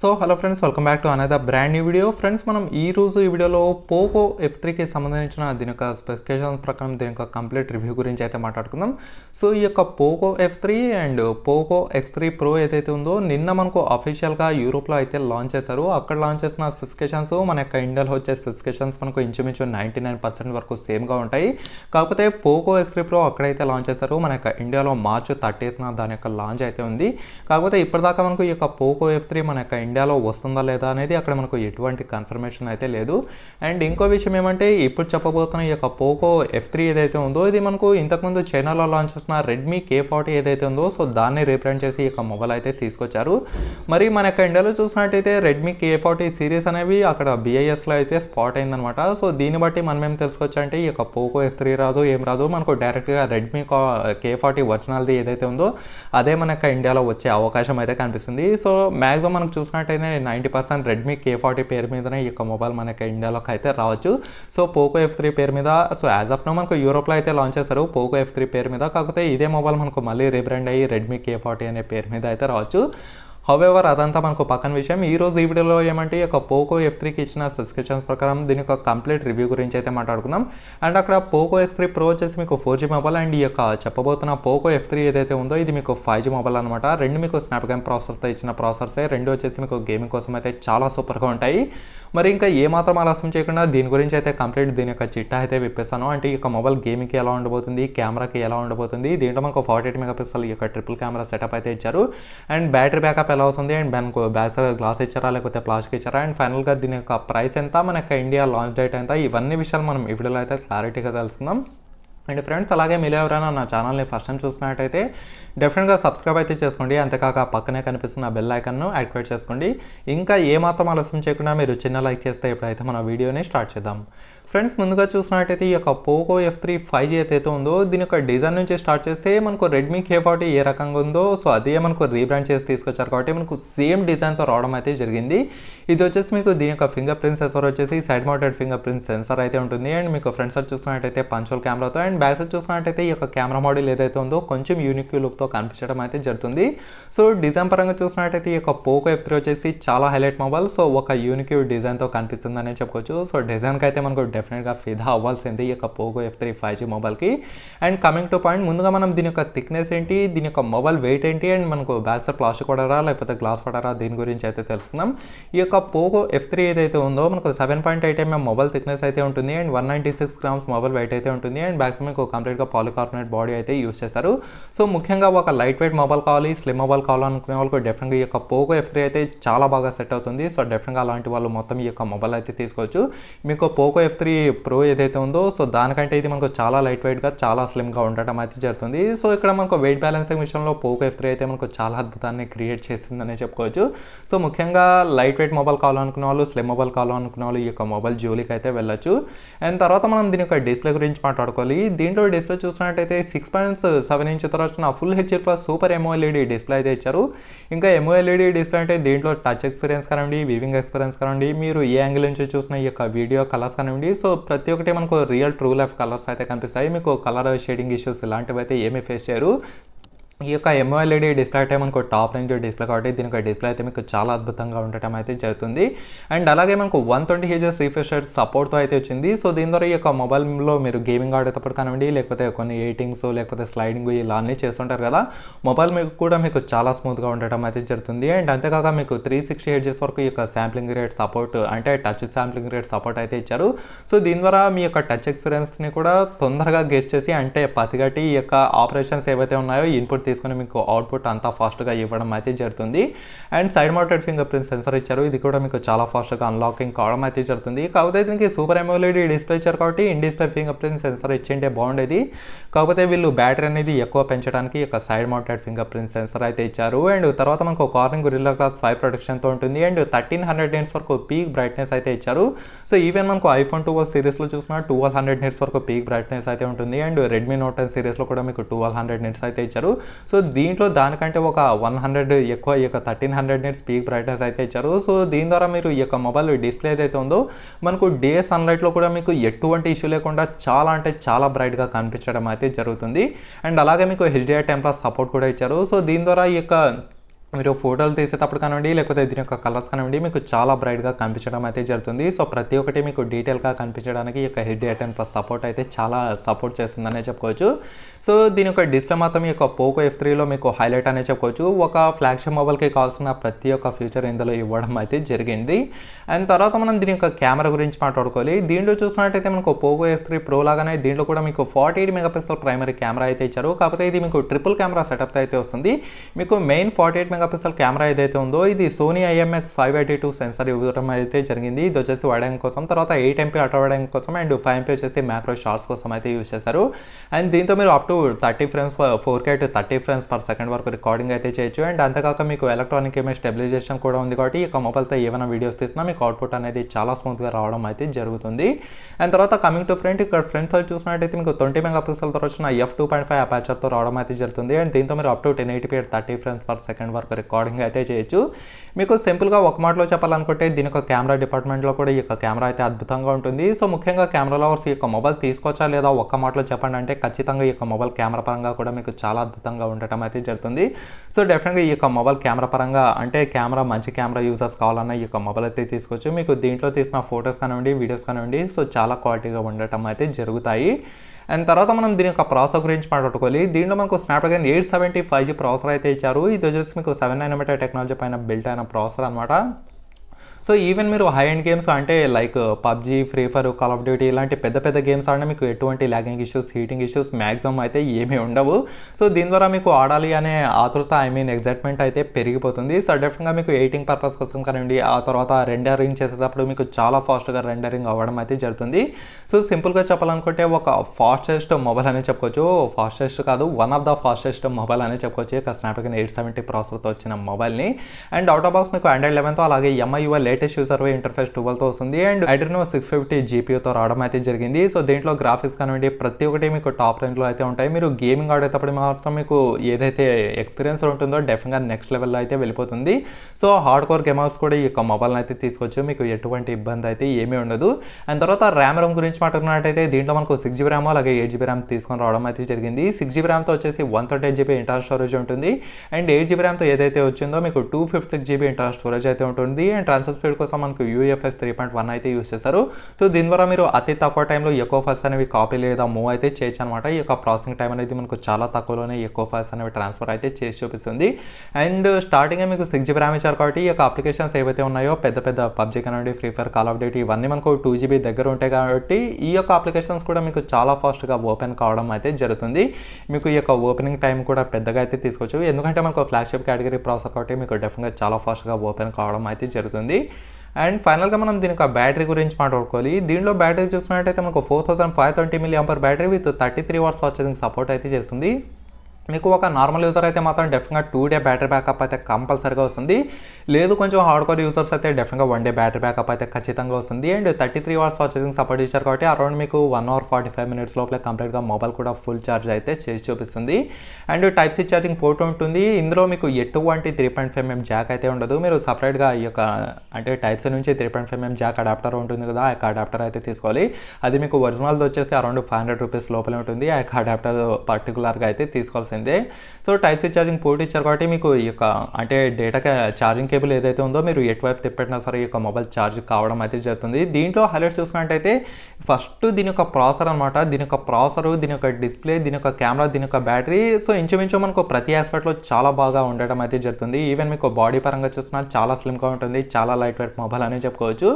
so hello friends welcome back to అనేది brand new video friends మనం ఈ రోజు ఈ వీడియోలో పోకో ఎఫ్ త్రీకి సంబంధించిన దీని యొక్క స్పెసిఫికేషన్ ప్రకారం దీని యొక్క కంప్లీట్ రివ్యూ గురించి అయితే మాట్లాడుకుందాం సో ఈ యొక్క Poco F three and Poco X three pro ఏదైతే ఉందో నిన్న మనకు అఫీషియల్గా యూరోప్లో అయితే లాంచ్ చేశారు అక్కడ లాంచ్ చేసిన స్పెసిఫికేషన్స్ మన యొక్క ఇండియాలో వచ్చే స్పెసిఫికేషన్స్ మనకు ఇంచుమించు నైంటీ నైన్ పర్సెంట్ వరకు సేమ్గా ఉంటాయి కాకపోతే పోకో ఎక్స్ త్రీ ప్రో అక్కడైతే లాంచ్ చేశారు మన యొక్క ఇండియాలో మార్చ్ థర్టీత్న దాని యొక్క లాంచ్ అయితే ఉంది కాకపోతే ఇప్పటిదాకా మనకు ఈ యొక్క పోకో ఎఫ్ త్రీ మన యొక్క ఇండియాలో వస్తుందా లేదా అనేది అక్కడ మనకు ఎటువంటి కన్ఫర్మేషన్ అయితే లేదు అండ్ ఇంకో విషయం ఏమంటే ఇప్పుడు చెప్పబోతున్న ఈ యొక్క పోకో ఎఫ్ త్రీ ఏదైతే ఉందో ఇది మనకు ఇంతకుముందు చైనాలో లాంచ్ చేసిన రెడ్మీ కే ఫార్టీ ఏదైతే ఉందో సో దాన్ని రీప్రాండ్ చేసి ఈ యొక్క మొబైల్ అయితే తీసుకొచ్చారు మరి మన యొక్క ఇండియాలో చూసినట్టయితే రెడ్మీ కే ఫార్టీ సిరీస్ అనేవి అక్కడ బిఐఎస్లో అయితే స్పాట్ అయిందనమాట సో దీన్ని బట్టి మనం ఏం తెలుసుకోవచ్చు అంటే ఈ యొక్క పోకో ఎఫ్ త్రీ రాదు ఏం రాదు మనకు డైరెక్ట్గా రెడ్మీ కే ఫార్టీ ఒరిజినల్ది ఏదైతే ఉందో అదే మన యొక్క ఇండియాలో వచ్చే అవకాశం అయితే కనిపిస్తుంది సో మ్యాక్సిమం మనకు చూసినట్టు చూసినట్టయితే ninety percent Redmi K forty పేరు మీదనే ఈ యొక్క మొబైల్ మనకి ఇండియాలోకి అయితే రావచ్చు సో పోకో ఎఫ్ త్రీ పేరు మీద సో యాజ్ ఆఫ్ నో మనకు యూరోప్లో అయితే లాంచ్ చేశారు పోకో ఎఫ్ త్రీ పేరు మీద కాకపోతే ఇదే మొబైల్ మనకు మళ్ళీ రీబ్రాండ్ అయ్యి రెడ్మీ కే ఫార్టీ అనే పేరు మీద అయితే రావచ్చు హవెవర్ అదంతా మనకు పక్కన విషయం ఈ రోజు ఈ వీడియోలో ఏమంటే ఒక పోకో ఎఫ్ త్రీకి ఇచ్చిన స్పెసిఫికేషన్స్ ప్రకారం దీని యొక్క కంప్లీట్ రివ్యూ గురించి అయితే మాట్లాడుకుందాం అండ్ అక్కడ పోకో ఎఫ్ త్రీ ప్రో వచ్చేసి మీకు ఫోర్ జీ మొబైల్ అండ్ ఈ యొక్క చెప్పబోతున్న పోకో ఎఫ్ త్రీ ఏదైతే ఉందో ఇది మీకు ఫైవ్ జీ మొబైల్ అనమాట రెండు మీకు స్నాప్డ్రాగన్ ప్రాసెసర్తో ఇచ్చిన ప్రాసెసర్సే రెండు వచ్చేసి మీకు గేమింగ్ కోసం అయితే చాలా సూపర్గా ఉంటాయి మరి ఇంకా ఏమాత్రం ఆలస్యం చేయకుండా దీని గురించి అయితే కంప్లీట్ దీని యొక్క చిట్టా అయితే విప్పేస్తాను అంటే ఈ యొక్క మొబైల్ గేమింగ్కి ఎలా ఉండబోతుంది కెమెరాకి ఎలా ఉండబోతుంది దీంట్లో మనకు ఫార్టీ ఎయిట్ మెగా ఈ యొక్క ట్రిపుల్ కెమెరా సెటప్ అయితే ఇచ్చారు అండ్ బ్యాటరీ బ్యాకప్ ల్యాప్టాప్ ఎలా వస్తుంది అండ్ మనకు బ్యాక్ సైడ్ గ్లాస్ ఇచ్చారా లేకపోతే ప్లాస్టిక్ ఇచ్చారా అండ్ ఫైనల్గా దీని యొక్క ప్రైస్ ఎంత మన యొక్క ఇండియా లాంచ్ డేట్ ఎంత ఇవన్నీ విషయాలు మనం ఈ వీడియోలో అయితే క్లారిటీగా తెలుసుకుందాం అండ్ ఫ్రెండ్స్ అలాగే మీరు ఎవరైనా నా ఛానల్ని ఫస్ట్ టైం చూసినట్టయితే డెఫినెట్గా సబ్స్క్రైబ్ అయితే చేసుకోండి అంతేకాక పక్కనే కనిపిస్తున్న బెల్ ఐకన్ను యాక్టివేట్ చేసుకోండి ఇంకా ఏమాత్రం ఆలస్యం చేయకుండా మీరు చిన్న లైక్ చేస్తే ఇప్పుడైతే మన వీడియోని స్టార్ట్ చేద్దాం ఫ్రెండ్స్ ముందుగా చూసినట్టయితే ఈ యొక్క Poco F three five G ఏదైతే ఉందో దీని యొక్క డిజైన్ నుంచి స్టార్ట్ చేస్తే మనకు రెడ్మీ కే ఫార్టీ ఏ రకంగా ఉందో సో అదే మనకు రీబ్రాండ్ చేసి తీసుకొచ్చారు కాబట్టి మనకు సేమ్ డిజైన్తో రావడం అయితే జరిగింది ఇది వచ్చేసి మీకు దీని యొక్క ఫింగర్ ప్రింట్ సెన్సర్ వచ్చేసి side mounted fingerprint sensor అయితే ఉంటుంది అండ్ మీకు ఫ్రంట్ సైడ్ చూసినట్టయితే పంచోల్ కెమెరాతో అండ్ బ్యాక్ సైడ్ చూసినట్టయితే ఈ యొక్క కెమెరా మోడల్ ఏదైతే ఉందో కొంచెం యూనిక్ లుక్తో కనిపించడం అయితే జరుగుతుంది సో డిజైన్ పరంగా చూసినట్టయితే ఈ యొక్క పోకో ఎఫ్ త్రీ వచ్చేసి చాలా హైలైట్ మొబైల్ సో ఒక యూనిక్ డిజైన్తో కనిపిస్తుందనే చెప్పుకోవచ్చు సో డిజైన్కి అయితే మనకు డెఫినెట్గా ఫిదా అవ్వాల్సిందే ఈ యొక్క Poco F three five G మొబైల్కి అండ్ కమింగ్ టు పాయింట్ ముందుగా మనం దీని యొక్క థిక్నెస్ ఏంటి దీని యొక్క మొబైల్ వెయిట్ ఏంటి అండ్ మనకు బ్యాక్ సైడ్ ప్లాస్టిక్ పడరా లేకపోతే గ్లాస్ పడరా దీని గురించి అయితే తెలుసుకుందాం ఈ యొక్క పోకో ఎఫ్ త్రీ ఏదైతే ఉందో మనకు seven point eight mm mobile thickness అయితే ఉంటుంది and one ninety six grams mobile weight అయితే ఉంటుంది అండ్ బ్యాక్ సైడ్ మీకు కంప్లీట్గా పాలికార్బోనేట్ బాడీ అయితే యూస్ చేస్తారు సో ముఖ్యంగా ఒక లైట్ వెయిట్ మొబైల్ కావాలి స్లిమ్ మొబైల్ కావాలనుకునే వాళ్ళకి డెఫినెట్గా ఈ యొక్క పోకో ఎఫ్ త్రీ అయితే చాలా బాగా సెట్ అవుతుంది సో డెఫినెట్గా అలాంటి వాళ్ళు మొత్తం ఈ యొక్క మొబైల్ అయితే తీసుకోవచ్చు మీకు Poco F three three pro ఏదైతే ఉందో సో దానికంటే ఇది మనకు చాలా లైట్ వెయిట్గా చాలా స్లిమ్గా ఉండటం అయితే జరుగుతుంది సో ఇక్కడ మనకు వెయిట్ బ్యాలెన్సింగ్ విషయంలో పోకో ఎఫ్ త్రీ అయితే మనకు చాలా అద్భుతాన్ని క్రియేట్ చేసిందనే చెప్పుకోవచ్చు సో ముఖ్యంగా లైట్ వెయిట్ మొబైల్ కావాలనుకున్న వాళ్ళు స్లిమ్ మొబైల్ కావాలనుకున్న వాళ్ళు ఈ యొక్క మొబైల్ జూలీకి అయితే వెళ్ళొచ్చు అండ్ తర్వాత మనం దీని యొక్క డిస్ప్లే గురించి మాట్లాడుకోవాలి దీంట్లో డిస్ప్లే చూసినట్టయితే సిక్స్ పాయింట్స్ సెవెన్ ఇంచ్ తర్వాత full H plus super AMOLED display అయితే ఇచ్చారు ఇంకా ఎంఓఎల్ఈడి డిస్ప్లే అంటే దీంట్లో టచ్ ఎక్స్పీరియన్స్ కానివ్వండి వివింగ్ ఎక్స్పీరియన్స్ కానివ్వండి మీరు ఏ యాంగిల్ నుంచి చూసిన ఈ యొక్క వీడియో కలర్స్ కానివ్వండి సో ప్రతి ఒక్కటి మనకు రియల్ ట్రూ లైఫ్ కలర్స్ అయితే కనిపిస్తాయి మీకు కలర్ షేడింగ్ ఇష్యూస్ ఇలాంటివి అయితే ఏమీ ఫేస్ చేయరు ఈ యొక్క ఎంఓఎల్ఈడి డిస్ప్లే అయితే మనకు టాప్ రేంజ్ డిస్ప్లే కాబట్టి దీని యొక్క డిస్ప్లే అయితే మీకు చాలా అద్భుతంగా ఉండటం అయితే జరుగుతుంది అండ్ అలాగే మనకు వన్ ట్వంటీ హీజర్స్ రీఫ్రెషర్ సపోర్ట్తో అయితే వచ్చింది సో దీని ద్వారా ఈ యొక్క మొబైల్లో మీరు గేమింగ్ ఆడేటప్పుడు కానివ్వండి లేకపోతే కొన్ని ఎయిటింగ్స్ లేకపోతే స్లైడింగ్ ఇలా అన్నీ చేస్తుంటారు కదా మొబైల్ మీకు కూడా మీకు చాలా స్మూత్గా ఉండటం అయితే జరుగుతుంది అండ్ అంతేకాక మీకు త్రీ సిక్స్టీ హెచ్ఎస్ వరకు ఈ యొక్క శాంప్లింగ్ రేట్ సపోర్ట్ అంటే టచ్ శాంప్లింగ్ రేట్ సపోర్ట్ అయితే ఇచ్చారు సో దీని ద్వారా మీ యొక్క టచ్ ఎక్స్పీరియన్స్ని కూడా తొందరగా గెస్ట్ చేసి అంటే పసిగట్టి ఈ యొక్క ఆపరేషన్స్ ఏవైతే ఉన్నాయో ఇన్పుట్ తీసుకొని మీకు అవుట్పుట్ అంతా ఫాస్ట్గా ఇవ్వడం అయితే జరుగుతుంది and side mounted fingerprint sensor ఇచ్చారు ఇది కూడా మీకు చాలా ఫాస్ట్గా అన్లాకింగ్ కావడం అయితే జరుగుతుంది కాకపోతే దీనికి సూపర్ ఎమోలెడ్ డిస్ప్లే ఇచ్చారు కాబట్టి in display fingerprint sensor ఇచ్చింటే బాగుండేది కాకపోతే వీళ్ళు బ్యాటరీ అనేది ఎక్కువ పెంచడానికి ఒక side mounted fingerprint sensor అయితే ఇచ్చారు అండ్ తర్వాత మనకు కార్నింగ్ గురిల్లా క్లాస్ ఫైవ్ ప్రొటెక్షన్తో ఉంటుంది అండ్ థర్టీన్ హండ్రెడ్ నిట్స్ వరకు పీక్ బ్రైట్నెస్ అయితే ఇచ్చారు సో ఈవెన్ మనకు ఐఫోన్ ట్వెల్వ్ సిరీస్లో చూసిన ట్వెల్వ్ హండ్రెడ్ నిట్స్ వరకు పీక్ బ్రైట్నెస్ అయితే ఉంటుంది అండ్ రెడ్మీ నోట్ టెన్ సిరీస్లో కూడా మీకు ట్వెల్వ్ హండ్రెడ్ నిట్స్ అయితే ఇచ్చారు సో దీంట్లో దానికంటే ఒక వన్ హండ్రెడ్ ఎక్కువ ఈ యొక్క thirteen hundred nits peak brightness అయితే ఇచ్చారు సో దీని ద్వారా మీరు ఈ యొక్క మొబైల్ డిస్ప్లే ఏదైతే ఉందో మనకు డే సన్లైట్లో కూడా మీకు ఎటువంటి ఇష్యూ లేకుండా చాలా అంటే చాలా బ్రైట్గా కనిపించడం అయితే జరుగుతుంది అండ్ అలాగే మీకు హెచ్డిఐ టెంప్లస్ సపోర్ట్ కూడా ఇచ్చారు సో దీని ద్వారా ఈ యొక్క మీరు ఫోటోలు తీసేటప్పుడు కానివ్వండి లేకపోతే దీని యొక్క కలర్స్ కానివ్వండి మీకు చాలా బ్రైట్గా కనిపించడం అయితే జరుగుతుంది సో ప్రతి ఒక్కటి మీకు డీటెయిల్గా కనిపించడానికి ఈ యొక్క హెడ్ ఐటెన్ ప్లస్ సపోర్ట్ అయితే చాలా సపోర్ట్ చేస్తుందనే చెప్పుకోవచ్చు సో దీని యొక్క డిస్ప్లే మాత్రం ఈ యొక్క పోకో ఎఫ్ త్రీలో మీకు హైలైట్ అనే చెప్పుకోవచ్చు ఒక ఫ్లాగ్షిప్ మొబైల్కి కావాల్సిన ప్రతి ఒక్క ఫీచర్ ఇందులో ఇవ్వడం అయితే జరిగింది అండ్ తర్వాత మనం దీని యొక్క కెమెరా గురించి మాట్లాడుకోవాలి దీంట్లో చూసినట్టయితే మనకు పోకో ఎఫ్ త్రీ ప్రో లాగానే దీంట్లో కూడా మీకు forty eight megapixel primary camera అయితే ఇచ్చారు కాకపోతే ఇది మీకు ట్రిపుల్ కెమెరా సెటప్ అయితే వస్తుంది మీకు main forty eight megapixel camera ఏదైతే ఉందో ఇది Sony IMX five eighty two sensor ఇవ్వడం అయితే జరిగింది ఇది వచ్చేసి వాడడం కోసం తర్వాత ఎయిట్ ఎంపీ అటో వాడడం కోసం అండ్ ఫైవ్ ఎంపీ వచ్చేసి మ్యాక్రో షార్ట్స్ కోసం అయితే యూజ్ చేశారు అండ్ దీంతో మీరు up to thirty frames four K to thirty frames per second వరకు రికార్డింగ్ అయితే చేయొచ్చు అండ్ అంతేకాక మీకు ఎలక్ట్రానిక్ ఇమేజ్ స్టెబిలైజేషన్ కూడా ఉంది కాబట్టి ఈ ఇక మొబైల్తో ఏమైనా వీడియోస్ తీసినా మీకు అవుట్పుట్ అనేది చాలా స్మూత్గా రావడం అయితే జరుగుతుంది అండ్ తర్వాత కమింగ్ టు ఫ్రంట్ ఇక్కడ ఫ్రంట్ సైడ్ చూసినట్టయితే మీకు ట్వంటీ మెగాపిక్సెల్తో వచ్చిన ఎఫ్ టూ పాయింట్ ఫైవ్ అపాచర్తో రావడం అయితే జరుగుతుంది అండ్ దీంతో మీరు up to ten eighty thirty frames per second వరకు ఒక రికార్డింగ్ అయితే చేయొచ్చు మీకు సింపుల్గా ఒక మాటలో చెప్పాలనుకుంటే దీని యొక్క కెమెరా డిపార్ట్మెంట్లో కూడా ఈ యొక్క కెమెరా అయితే అద్భుతంగా ఉంటుంది సో ముఖ్యంగా కెమెరా లవర్స్ ఈ యొక్క మొబైల్ తీసుకోవచ్చా లేదా ఒక్క మాటలో చెప్పండి అంటే ఖచ్చితంగా ఈ యొక్క మొబైల్ కెమెరా పరంగా కూడా మీకు చాలా అద్భుతంగా ఉండటం అయితే జరుగుతుంది సో డెఫినెట్గా ఈ యొక్క మొబైల్ కెమెరా పరంగా అంటే కెమెరా మంచి కెమెరా యూజర్స్ కావాలన్నా ఈ యొక్క మొబైల్ అయితే తీసుకోవచ్చు మీకు దీంట్లో తీసిన ఫొటోస్ కానివ్వండి వీడియోస్ కానివ్వండి సో చాలా క్వాలిటీగా ఉండటం అయితే జరుగుతాయి అండ్ తర్వాత మనం దీని యొక్క ప్రాసెసర్ గురించి మాట్లాడుకోవాలి దీనిలో మనకు Snapdragon eight seventy five G processor అయితే ఇచ్చారు ఇది వచ్చేసి మీకు సెవెన్ మీటర్ టెక్నాలజీ పైన బిల్ట్ అయిన ప్రాసెసర్ అనమాట సో ఈవెన్ మీరు హై అండ్ గేమ్స్ అంటే like PUBG free fire call of duty ఇలాంటి పెద్ద పెద్ద గేమ్స్ ఆడినా మీకు ఎటువంటి lagging issues heating issues maximum అయితే ఏమీ ఉండవు సో దీని ద్వారా మీకు ఆడాలి అనే ఆతృత ఐ మీన్ ఎగ్జైట్మెంట్ అయితే పెరిగిపోతుంది సో డెఫినెట్గా మీకు ఎయిటింగ్ పర్పస్ కోసం కానివ్వండి ఆ తర్వాత రెండరింగ్ చేసేటప్పుడు మీకు చాలా ఫాస్ట్గా రెండరింగ్ అవ్వడం అయితే జరుగుతుంది సో సింపుల్గా చెప్పాలనుకుంటే ఒక ఫాస్టెస్ట్ మొబైల్ అనే చెప్పుకోవచ్చు ఫాస్టెస్ట్ కాదు one of the fastest mobile అనే చెప్పుకోవచ్చు ఇక స్నాప్డ్రాగన్ ఎయిట్ సెవెంటీ ప్రాసెస్తో వచ్చిన మొబైల్ని అండ్ అవుట్ ఆఫ్ బాక్స్ మీకు ఆండ్రాయిడ్ లెవెన్తో అలాగే MI latest user way interface ట్వెల్వ్తో వస్తుంది అండ్ అడ్రినో సిక్స్ ఫిఫ్టీ జీపీయూతో రావడం అయితే జరిగింది సో దీంట్లో గ్రాఫిక్స్ కానివ్వండి ప్రతి ఒక్కటి మీకు టాప్ రేంజ్లో అయితే ఉంటాయి మీరు గేమింగ్ ఆడేటప్పుడు మాత్రం మీకు ఏదైతే ఎక్స్పీరియన్స్ ఉంటుందో డెఫినెట్గా నెక్స్ట్ లెవెల్లో అయితే వెళ్ళిపోతుంది సో హార్డ్ కోర్ గేమర్స్ కూడా ఈ యొక్క మొబైల్ని అయితే తీసుకోవచ్చు మీకు ఎటువంటి ఇబ్బంది అయితే ఏమీ ఉండదు అండ్ తర్వాత ర్యామ్ ర్యామ్ గురించి మాట్లాడినట్టయితే దీంట్లో మనకు సిక్స్ జీబీ ర్యామ్ అలాగే ఎయిట్ జీబీ ర్యామ్ తీసుకొని రావడం అయితే జరిగింది సిక్స్ జీబీ ర్యామ్తో వచ్చేసి one thirty eight GB inter storage ఉంటుంది అండ్ ఎయిట్ జీబీ ర్యామ్తో ఏదైతే వచ్చిందో మీకు two fifty six GB inter storage అయితే ఉంటుంది అండ్ ట్రాన్స్ఫర్ స్పీడ్ కోసం మనకు యూఎఫ్ఎస్ త్రీ పాయింట్ వన్ అయితే యూస్ చేస్తారు సో దీని ద్వారా మీరు అతి తక్కువ టైంలో ఎక్కువ ఫైల్స్ అనేవి కాపీ లేదా మూవ్ అయితే చేయొచ్చు అనమాట ఈ యొక్క ప్రాసెసింగ్ టైం అనేది మనకు చాలా తక్కువలోనే ఎక్కువ ఫైల్స్ అనేవి ట్రాన్స్ఫర్ అయితే చేసి చూపిస్తుంది అండ్ స్టార్టింగ్ మీకు సిక్స్ జీబీ ర్యామ్ ఇచ్చారు కాబట్టి ఈ యొక్క అప్లికేషన్స్ ఏవైతే ఉన్నాయో పెద్ద పెద్ద పబ్జీ కానివ్వండి free fire call of duty ఇవన్నీ మనకు టూ జీబీ దగ్గర ఉంటాయి కాబట్టి ఈ యొక్క అప్లికేషన్స్ కూడా మీకు చాలా ఫాస్ట్గా ఓపెన్ కావడం అయితే జరుగుతుంది మీకు ఈ యొక్క ఓపెనింగ్ టైం కూడా పెద్దగా అయితే తీసుకోవచ్చు ఎందుకంటే మనకు ఫ్లాగ్షిప్ కేటగిరీ ప్రాసెస్ కాబట్టి మీకు డెఫినెట్గా చాలా ఫాస్ట్గా ఓపెన్ కావడం అయితే జరుగుతుంది అండ్ ఫైనల్గా మనం దీనికి బ్యాటరీ గురించి మాట్లాడుకోవాలి దీనిలో బ్యాటరీ చూసుకున్నట్టయితే మనకు four thousand five twenty milliampere battery with thirty three watts charging support అయితే చేస్తుంది మీకు ఒక నార్మల్ యూజర్ అయితే మాత్రం డెఫినెట్గా టూ డే బ్యాటరీ బ్యాకప్ అయితే కంపల్సరీగా వస్తుంది లేదు కొంచెం హార్డ్ కోర్ యూజర్స్ అయితే డెఫినెట్గా వన్ డే బ్యాటరీ బ్యాకప్ అయితే ఖచ్చితంగా వస్తుంది and thirty three hours charging support ఇచ్చారు కాబట్టి అరౌండ్ మీకు one hour forty five minutes లోపల కంప్లీట్గా మొబైల్ కూడా ఫుల్ ఛార్జ్ అయితే చేసి చూపిస్తుంది and type C charging port ఉంటుంది ఇందులో మీకు ఎటువంటి three point five mm jack అయితే ఉండదు మీరు సపరేట్గా ఈ యొక్క అంటే టైప్స్ నుంచి three point five mm jack adapter ఉంటుంది కదా ఆ యొక్క అడాప్టర్ అయితే తీసుకోవాలి అది మీకు ఒరిజినల్ది వచ్చేసి అరౌండ్ ఫైవ్ హండ్రెడ్ రూపీస్ లోపలే ఉంటుంది ఆ యొక్క అడాప్టర్ పర్టికులర్గా అయితే తీసుకోవాల్సి కావాల్సిందే so type C charging port ఇచ్చారు కాబట్టి మీకు ఈ యొక్క అంటే డేటా ఛార్జింగ్ కేబుల్ ఏదైతే ఉందో మీరు ఎటువైపు తిప్పెట్టినా సరే ఈ యొక్క మొబైల్ ఛార్జ్ కావడం అయితే జరుగుతుంది దీంట్లో హైలైట్ చూసుకున్నట్టయితే ఫస్ట్ దీని యొక్క ప్రాసెసర్ అనమాట దీని యొక్క ప్రాసెసర్ దీని యొక్క డిస్ప్లే దీని యొక్క కెమెరా దీని యొక్క బ్యాటరీ సో ఇంచుమించు మనకు ప్రతి ఆస్పెక్ట్లో చాలా బాగా ఉండడం అయితే జరుగుతుంది ఈవెన్ మీకు బాడీ పరంగా చూసినా చాలా స్లిమ్గా ఉంటుంది చాలా లైట్ వెయిట్ మొబైల్ అని చెప్పుకోవచ్చు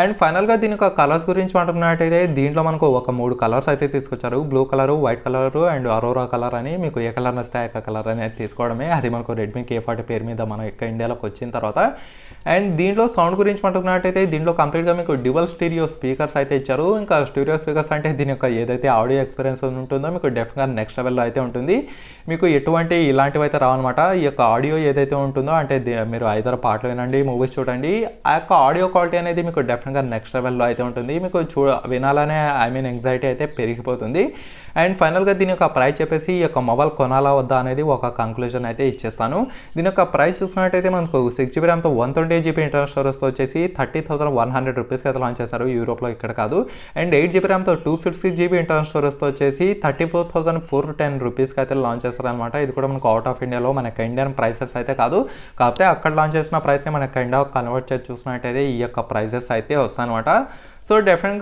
అండ్ ఫైనల్గా దీని యొక్క కలర్స్ గురించి మాట్లాడినట్టయితే దీంట్లో మనకు ఒక మూడు కలర్స్ అయితే తీసుకొచ్చారు blue colour white colour and Aurora colour అని మీకు ఏ కలర్ నచ్చితే ఆ కలర్ అనేది తీసుకోవడమే అది మనకు రెడ్మీ కే ఫార్టీ పేరు మీద మనం ఇక్కడ ఇండియాలోకి వచ్చిన తర్వాత అండ్ దీంట్లో సౌండ్ గురించి మాట్లాడుకున్నట్టయితే దీంట్లో కంప్లీట్గా మీకు డ్యువల్ స్టీరియో స్పీకర్స్ అయితే ఇచ్చారు ఇంకా స్టీరియో స్పీకర్స్ అంటే దీని యొక్క ఏదైతే ఆడియో ఎక్స్పీరియన్స్ ఉంటుందో మీకు డెఫినెట్గా నెక్స్ట్ లెవెల్లో అయితే ఉంటుంది మీకు ఎటువంటి ఇలాంటివి అయితే రావన్నమాట ఈ యొక్క ఆడియో ఏదైతే ఉంటుందో అంటే మీరు ఐదారు పాటలు వినండి మూవీస్ చూడండి ఆ యొక్క ఆడియో క్వాలిటీ అనేది మీకు డెఫ్ డెఫినెట్గా నెక్స్ట్ లెవెల్లో అయితే ఉంటుంది మీకు చూ వినాలనే ఐ మీన్ ఎంగ్జైటీ అయితే పెరిగిపోతుంది అండ్ ఫైనల్గా దీని యొక్క ప్రైస్ చెప్పేసి ఈ యొక్క మొబైల్ కొనాలా వద్దా అనేది ఒక కంక్లూజన్ అయితే ఇచ్చేస్తాను దీని యొక్క ప్రైస్ చూసినట్టయితే మనకు సిక్స్ జీబీ ర్యామ్తో వన్ ట్వంటీ జీబీ ఇంటర్నల్ స్టోరేజ్తో వచ్చేసి థర్టీ థౌసండ్ వన్ హండ్రెడ్ రూపీస్కి అయితే లాంచ్ చేస్తారు యూరోప్లో ఇక్కడ కాదు అండ్ ఎయిట్ జీబీ ర్యామ్తో టూ ఫిఫ్టీ జీబీ ఇంటర్నల్ స్టోరేజ్తో వచ్చేసి thirty four thousand four ten రూపీస్కి అయితే లాంచ్ చేస్తారనమాట ఇది కూడా మనకు అవుట్ ఆఫ్ ఇండియాలో మనకి ఇండియన్ ప్రైసెస్ అయితే కాదు కాకపోతే అక్కడ లాంచ్ చేసిన ప్రైస్ని మనకి ఇండియా కన్వర్ట్ చేసి చూసినట్టయితే ఈ యొక్క ప్రైజెస్ అయితే वस्तम सो डेफिट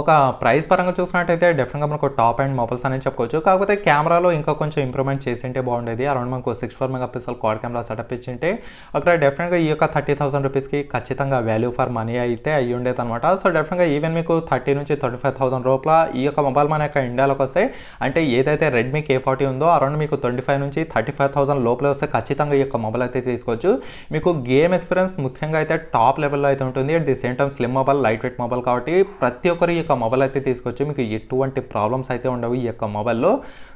ఒక ప్రైస్ పరంగా చూసినట్టయితే డెఫినెట్గా మనకు టాప్ అండ్ మొబైల్స్ అనేది చెప్పుకోవచ్చు కాకపోతే కెమెరాలో ఇంకా కొంచెం ఇంప్రూవ్మెంట్ చేసింటే బాగుండేది అరౌండ్ మనకు six four megapixel quad camera setup ఇచ్చింటే అక్కడ డెఫినెట్గా ఈ యొక్క థర్టీ థౌసండ్ రూపీస్కి ఖచ్చితంగా వాల్యూ ఫర్ మనీ అయితే అయ్యి ఉండేది అనమాట సో డెఫినెట్గా ఈవెన్ మీకు థర్టీ నుంచి థర్టీ ఫైవ్ థౌసండ్ లోపల ఈ యొక్క మొబైల్ మన యొక్క ఇండియాలోకి వస్తే అంటే ఏదైతే రెడ్మీ కే ఫార్టీ ఉందో అరౌండ్ మీకు ట్వంటీ ఫైవ్ నుంచి థర్టీ ఫైవ్ థౌసండ్ లోపల వస్తే ఖచ్చితంగా ఈ యొక్క మొబైల్ అయితే తీసుకోవచ్చు మీకు గేమ్ ఎక్స్పీరియన్స్ ముఖ్యంగా అయితే టాప్ లెవెల్లో అయితే ఉంటుంది at the same time slim mobile light weight mobile కాబట్టి ప్రతి ఒక్కరు ఈ యొక్క మొబైల్ అయితే తీసుకొచ్చి మీకు ఎటువంటి ప్రాబ్లమ్స్ అయితే ఉండవు ఈ యొక్క మొబైల్లో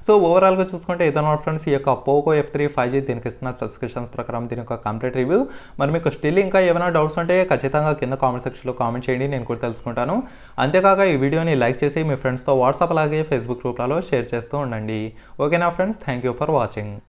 సో ఓవరాల్గా చూసుకుంటే ఏదైనా ఫ్రెండ్స్ ఈ యొక్క Poco F three five G దీనికి ఇస్తున్న సబ్స్క్రిప్షన్స్ ప్రకారం దీని యొక్క కంప్లీట్ రివ్యూ మరి మీకు స్టిల్ ఇంకా ఏమైనా డౌట్స్ ఉంటే ఖచ్చితంగా కింద కామెంట్ సెక్షన్లో కామెంట్ చేయండి నేను కూడా తెలుసుకుంటాను అంతేకాక ఈ వీడియోని లైక్ చేసి మీ ఫ్రెండ్స్తో వాట్సాప్ అలాగే ఫేస్బుక్ గ్రూప్లలో షేర్ చేస్తూ ఉండండి ఓకేనా friends thank you for watching